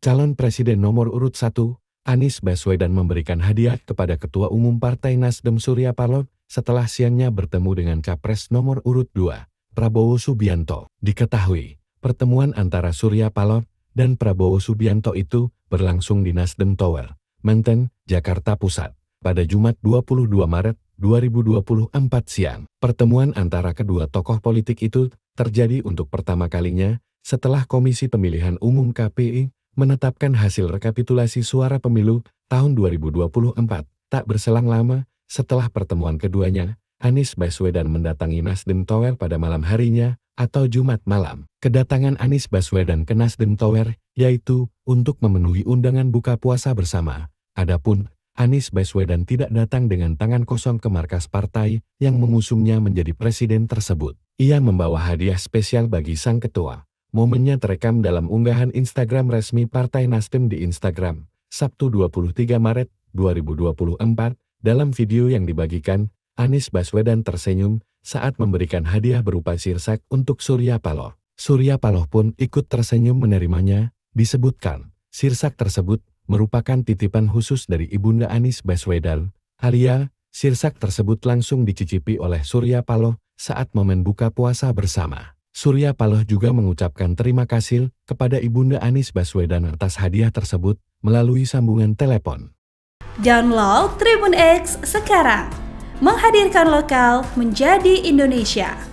Calon Presiden nomor urut 1, Anies Baswedan memberikan hadiah kepada Ketua Umum Partai Nasdem Surya Paloh setelah siangnya bertemu dengan Capres nomor urut 2, Prabowo Subianto. Diketahui, pertemuan antara Surya Paloh dan Prabowo Subianto itu berlangsung di Nasdem Tower, Menteng, Jakarta Pusat, pada Jumat 22 Maret 2024 siang. Pertemuan antara kedua tokoh politik itu terjadi untuk pertama kalinya setelah Komisi Pemilihan Umum KPI menetapkan hasil rekapitulasi suara pemilu tahun 2024. Tak berselang lama, setelah pertemuan keduanya, Anies Baswedan mendatangi Nasdem Tower pada malam harinya atau Jumat malam. Kedatangan Anies Baswedan ke Nasdem Tower yaitu untuk memenuhi undangan buka puasa bersama. Adapun Anies Baswedan tidak datang dengan tangan kosong ke markas partai yang mengusungnya menjadi presiden tersebut. Ia membawa hadiah spesial bagi sang ketua. Momennya terekam dalam unggahan Instagram resmi Partai Nasdem di Instagram, Sabtu 23 Maret 2024, dalam video yang dibagikan, Anies Baswedan tersenyum saat memberikan hadiah berupa sirsak untuk Surya Paloh. Surya Paloh pun ikut tersenyum menerimanya, disebutkan. Sirsak tersebut merupakan titipan khusus dari Ibunda Anies Baswedan, Halia, sirsak tersebut langsung dicicipi oleh Surya Paloh saat momen buka puasa bersama. Surya Paloh juga mengucapkan terima kasih kepada Ibunda Anies Baswedan atas hadiah tersebut melalui sambungan telepon. Download Tribun X sekarang, menghadirkan lokal menjadi Indonesia.